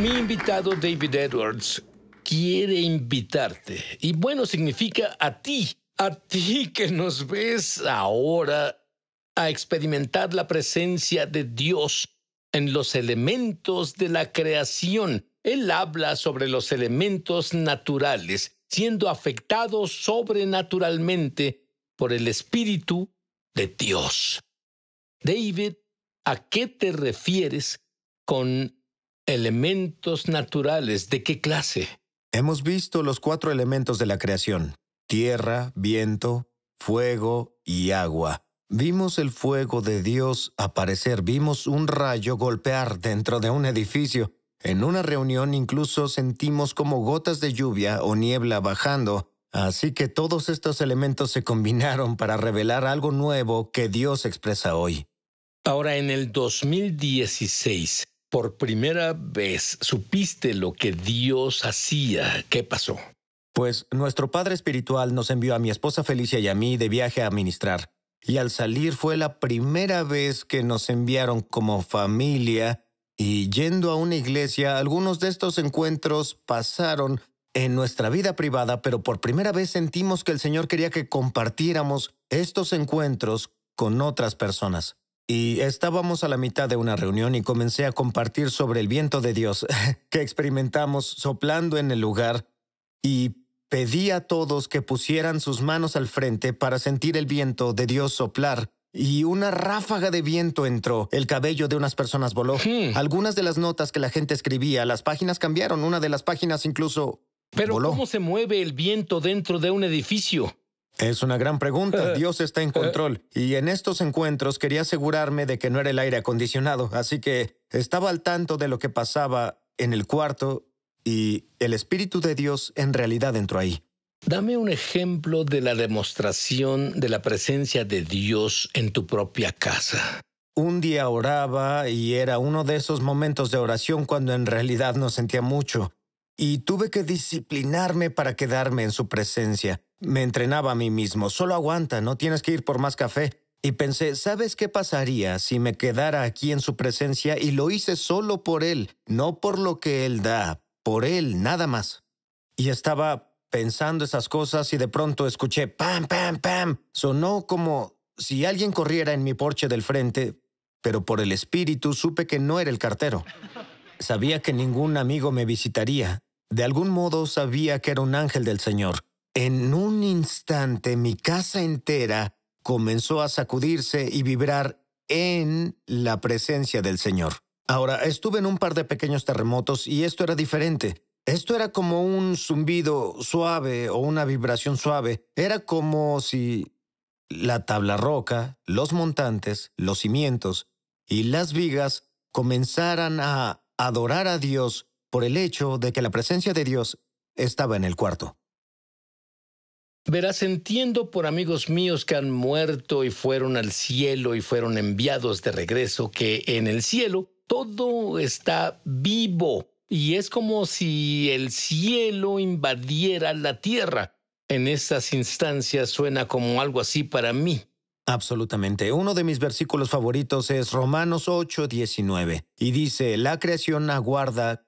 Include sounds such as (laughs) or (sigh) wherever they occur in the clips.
Mi invitado David Edwards quiere invitarte. Y bueno, significa a ti, a ti que nos ves ahora, a experimentar la presencia de Dios en los elementos de la creación. Él habla sobre los elementos naturales, siendo afectados sobrenaturalmente por el Espíritu de Dios. David, ¿a qué te refieres con Elementos naturales, ¿de qué clase? Hemos visto los cuatro elementos de la creación, tierra, viento, fuego y agua. Vimos el fuego de Dios aparecer, vimos un rayo golpear dentro de un edificio. En una reunión incluso sentimos como gotas de lluvia o niebla bajando. Así que todos estos elementos se combinaron para revelar algo nuevo que Dios expresa hoy. Ahora, en el 2016, por primera vez supiste lo que Dios hacía, ¿qué pasó? Pues nuestro Padre Espiritual nos envió a mi esposa Felicia y a mí de viaje a ministrar. Y al salir fue la primera vez que nos enviaron como familia y yendo a una iglesia, algunos de estos encuentros pasaron en nuestra vida privada, pero por primera vez sentimos que el Señor quería que compartiéramos estos encuentros con otras personas. Y estábamos a la mitad de una reunión y comencé a compartir sobre el viento de Dios (laughs) que experimentamos soplando en el lugar y pedí a todos que pusieran sus manos al frente para sentir el viento de Dios soplar. Y una ráfaga de viento entró, el cabello de unas personas voló. Hmm. Algunas de las notas que la gente escribía, las páginas cambiaron, una de las páginas incluso... Pero voló. ¿cómo se mueve el viento dentro de un edificio? Es una gran pregunta. (laughs) Dios está en control. Y en estos encuentros quería asegurarme de que no era el aire acondicionado, así que estaba al tanto de lo que pasaba en el cuarto y el Espíritu de Dios en realidad entró ahí. Dame un ejemplo de la demostración de la presencia de Dios en tu propia casa. Un día oraba y era uno de esos momentos de oración cuando en realidad no sentía mucho y tuve que disciplinarme para quedarme en su presencia. Me entrenaba a mí mismo, solo aguanta, no tienes que ir por más café. Y pensé, ¿sabes qué pasaría si me quedara aquí en su presencia y lo hice solo por él, no por lo que él da, por él, nada más? Y estaba pensando esas cosas y de pronto escuché pam, pam, pam. Sonó como si alguien corriera en mi porche del frente, pero por el espíritu supe que no era el cartero. Sabía que ningún amigo me visitaría. De algún modo sabía que era un ángel del Señor. En un instante mi casa entera comenzó a sacudirse y vibrar en la presencia del Señor. Ahora, estuve en un par de pequeños terremotos y esto era diferente. Esto era como un zumbido suave o una vibración suave. Era como si la tabla roca, los montantes, los cimientos y las vigas comenzaran a adorar a Dios por el hecho de que la presencia de Dios estaba en el cuarto. Verás, entiendo por amigos míos que han muerto y fueron al cielo y fueron enviados de regreso que en el cielo todo está vivo y es como si el cielo invadiera la tierra. En estas instancias suena como algo así para mí. Absolutamente. Uno de mis versículos favoritos es Romanos 8, 19, y dice, la creación aguarda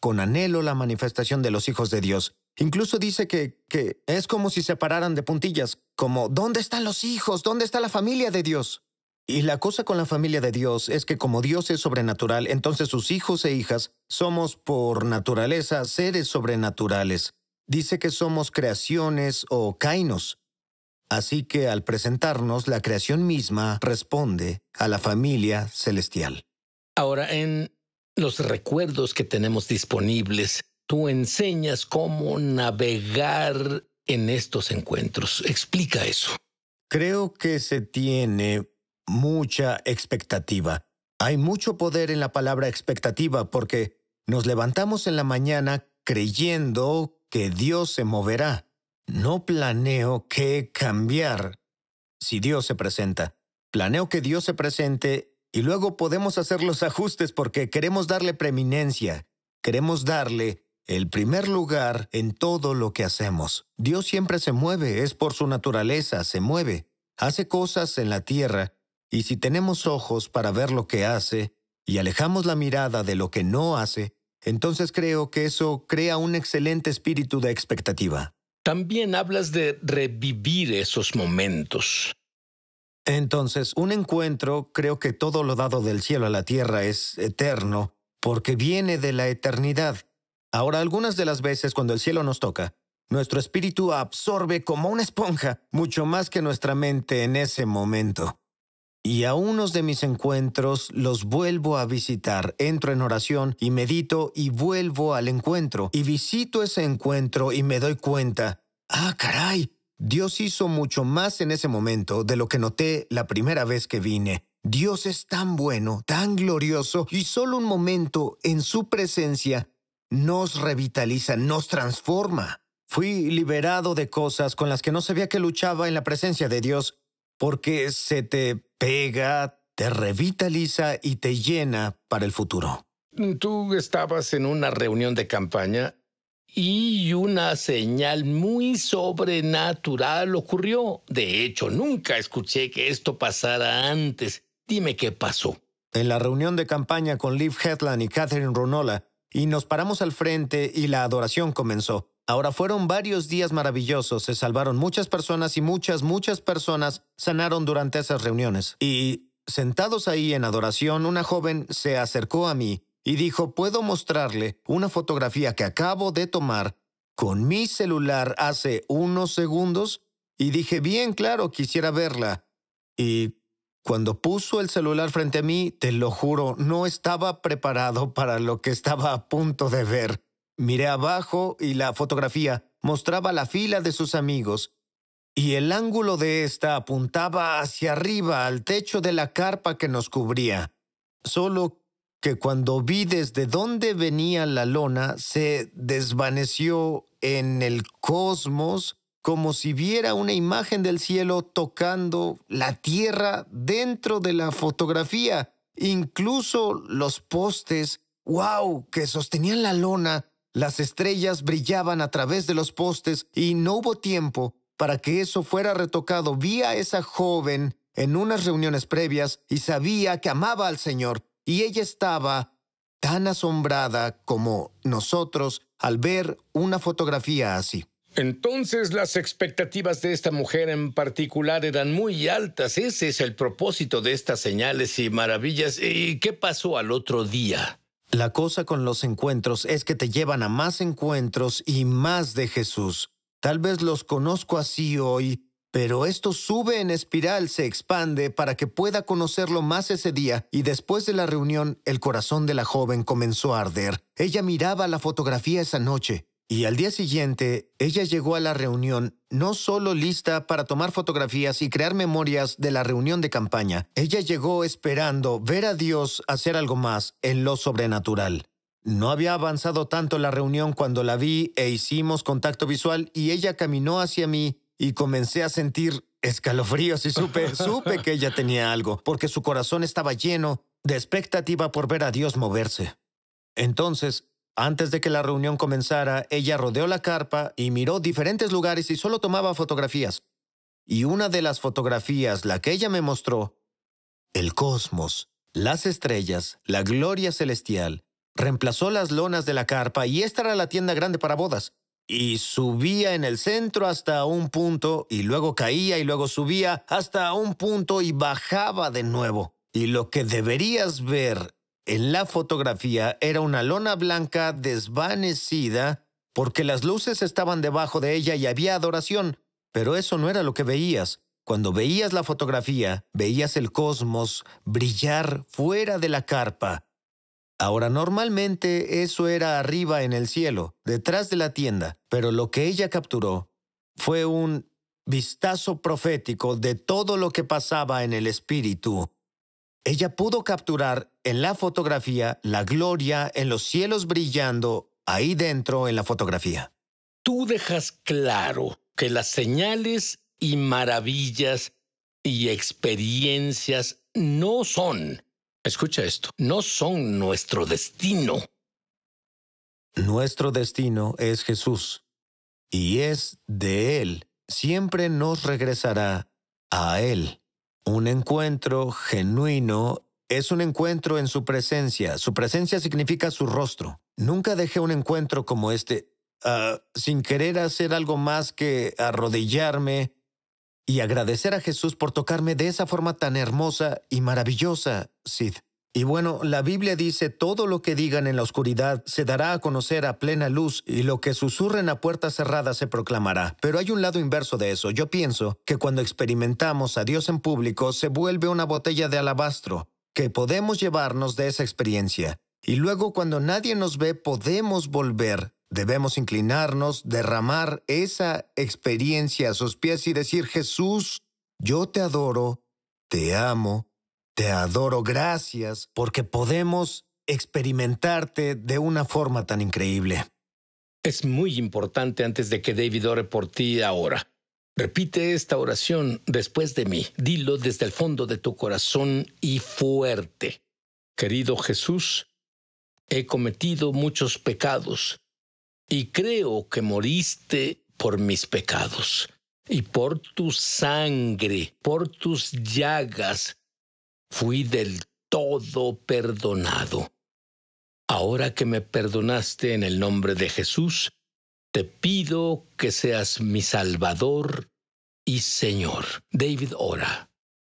con anhelo la manifestación de los hijos de Dios. Incluso dice que, que es como si se pararan de puntillas, como, ¿dónde están los hijos? ¿Dónde está la familia de Dios? Y la cosa con la familia de Dios es que como Dios es sobrenatural, entonces sus hijos e hijas somos por naturaleza seres sobrenaturales. Dice que somos creaciones o kainos. Así que al presentarnos, la creación misma responde a la familia celestial. Ahora, en los recuerdos que tenemos disponibles, tú enseñas cómo navegar en estos encuentros. Explica eso. Creo que se tiene mucha expectativa. Hay mucho poder en la palabra expectativa porque nos levantamos en la mañana creyendo que Dios se moverá no planeo qué cambiar si Dios se presenta. Planeo que Dios se presente y luego podemos hacer los ajustes porque queremos darle preeminencia, queremos darle el primer lugar en todo lo que hacemos. Dios siempre se mueve, es por su naturaleza, se mueve, hace cosas en la tierra, y si tenemos ojos para ver lo que hace y alejamos la mirada de lo que no hace, entonces creo que eso crea un excelente espíritu de expectativa también hablas de revivir esos momentos. Entonces, un encuentro, creo que todo lo dado del cielo a la tierra es eterno, porque viene de la eternidad. Ahora, algunas de las veces cuando el cielo nos toca, nuestro espíritu absorbe como una esponja mucho más que nuestra mente en ese momento y a unos de mis encuentros los vuelvo a visitar. Entro en oración y medito y vuelvo al encuentro y visito ese encuentro y me doy cuenta, ah, caray, Dios hizo mucho más en ese momento de lo que noté la primera vez que vine. Dios es tan bueno, tan glorioso y solo un momento en su presencia nos revitaliza, nos transforma. Fui liberado de cosas con las que no sabía que luchaba en la presencia de Dios porque se te pega, te revitaliza y te llena para el futuro. Tú estabas en una reunión de campaña y una señal muy sobrenatural ocurrió. De hecho, nunca escuché que esto pasara antes. Dime qué pasó. En la reunión de campaña con Liv Hetland y Catherine Ronola, y nos paramos al frente y la adoración comenzó. Ahora fueron varios días maravillosos, se salvaron muchas personas y muchas, muchas personas sanaron durante esas reuniones. Y, sentados ahí en adoración, una joven se acercó a mí y dijo, puedo mostrarle una fotografía que acabo de tomar con mi celular hace unos segundos. Y dije, bien, claro, quisiera verla. Y cuando puso el celular frente a mí, te lo juro, no estaba preparado para lo que estaba a punto de ver. Miré abajo y la fotografía mostraba la fila de sus amigos, y el ángulo de ésta apuntaba hacia arriba al techo de la carpa que nos cubría. Solo que cuando vi desde dónde venía la lona, se desvaneció en el cosmos como si viera una imagen del cielo tocando la tierra dentro de la fotografía. Incluso los postes, wow, que sostenían la lona, las estrellas brillaban a través de los postes y no hubo tiempo para que eso fuera retocado. Vi a esa joven en unas reuniones previas y sabía que amaba al Señor y ella estaba tan asombrada como nosotros al ver una fotografía así. Entonces las expectativas de esta mujer en particular eran muy altas. Ese es el propósito de estas señales y maravillas. ¿Y qué pasó al otro día? La cosa con los encuentros es que te llevan a más encuentros y más de Jesús. Tal vez los conozco así hoy, pero esto sube en espiral, se expande para que pueda conocerlo más ese día y después de la reunión el corazón de la joven comenzó a arder. Ella miraba la fotografía esa noche. Y al día siguiente, ella llegó a la reunión no solo lista para tomar fotografías y crear memorias de la reunión de campaña, ella llegó esperando ver a Dios hacer algo más en lo sobrenatural. No había avanzado tanto la reunión cuando la vi e hicimos contacto visual y ella caminó hacia mí y comencé a sentir escalofríos y supe, (laughs) supe que ella tenía algo, porque su corazón estaba lleno de expectativa por ver a Dios moverse. Entonces, antes de que la reunión comenzara, ella rodeó la carpa y miró diferentes lugares y solo tomaba fotografías. Y una de las fotografías, la que ella me mostró, el cosmos, las estrellas, la gloria celestial, reemplazó las lonas de la carpa y esta era la tienda grande para bodas. Y subía en el centro hasta un punto y luego caía y luego subía hasta un punto y bajaba de nuevo. Y lo que deberías ver en la fotografía era una lona blanca desvanecida porque las luces estaban debajo de ella y había adoración, pero eso no era lo que veías. Cuando veías la fotografía, veías el cosmos brillar fuera de la carpa. Ahora, normalmente eso era arriba en el cielo, detrás de la tienda, pero lo que ella capturó fue un vistazo profético de todo lo que pasaba en el espíritu ella pudo capturar en la fotografía la gloria en los cielos brillando ahí dentro en la fotografía. Tú dejas claro que las señales y maravillas y experiencias no son, escucha esto, no son nuestro destino. Nuestro destino es Jesús y es de Él. Siempre nos regresará a Él. Un encuentro genuino es un encuentro en su presencia. Su presencia significa su rostro. Nunca dejé un encuentro como este ah, sin querer hacer algo más que arrodillarme y agradecer a Jesús por tocarme de esa forma tan hermosa y maravillosa, Sid. Y bueno, la Biblia dice, todo lo que digan en la oscuridad se dará a conocer a plena luz y lo que susurren a puertas cerradas se proclamará. Pero hay un lado inverso de eso. Yo pienso que cuando experimentamos a Dios en público se vuelve una botella de alabastro, que podemos llevarnos de esa experiencia. Y luego cuando nadie nos ve podemos volver. Debemos inclinarnos, derramar esa experiencia a sus pies y decir, Jesús, yo te adoro, te amo te adoro, gracias, porque podemos experimentarte de una forma tan increíble. Es muy importante antes de que David ore por ti ahora. Repite esta oración después de mí. Dilo desde el fondo de tu corazón y fuerte. Querido Jesús, he cometido muchos pecados y creo que moriste por mis pecados y por tu sangre, por tus llagas Fui del todo perdonado. Ahora que me perdonaste en el nombre de Jesús, te pido que seas mi Salvador y Señor. David ora.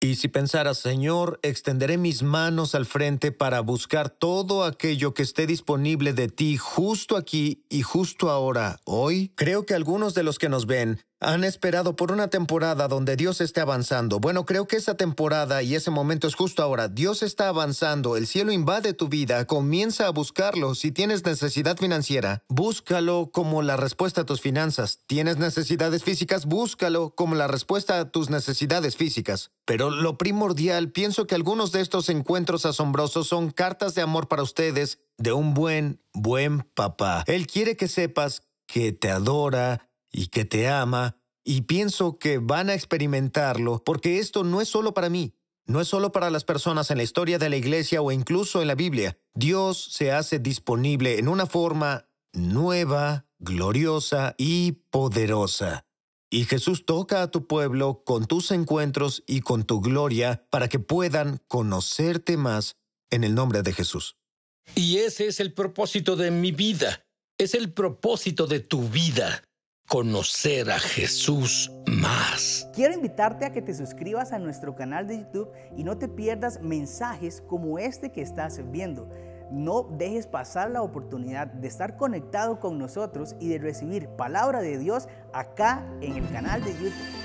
Y si pensaras, Señor, extenderé mis manos al frente para buscar todo aquello que esté disponible de ti justo aquí y justo ahora, hoy, creo que algunos de los que nos ven han esperado por una temporada donde Dios esté avanzando. Bueno, creo que esa temporada y ese momento es justo ahora. Dios está avanzando, el cielo invade tu vida, comienza a buscarlo. Si tienes necesidad financiera, búscalo como la respuesta a tus finanzas. Tienes necesidades físicas, búscalo como la respuesta a tus necesidades físicas. Pero lo primordial, pienso que algunos de estos encuentros asombrosos son cartas de amor para ustedes de un buen, buen papá. Él quiere que sepas que te adora, y que te ama, y pienso que van a experimentarlo, porque esto no es solo para mí, no es solo para las personas en la historia de la iglesia o incluso en la Biblia. Dios se hace disponible en una forma nueva, gloriosa y poderosa. Y Jesús toca a tu pueblo con tus encuentros y con tu gloria para que puedan conocerte más en el nombre de Jesús. Y ese es el propósito de mi vida, es el propósito de tu vida conocer a Jesús más. Quiero invitarte a que te suscribas a nuestro canal de YouTube y no te pierdas mensajes como este que estás viendo. No dejes pasar la oportunidad de estar conectado con nosotros y de recibir palabra de Dios acá en el canal de YouTube.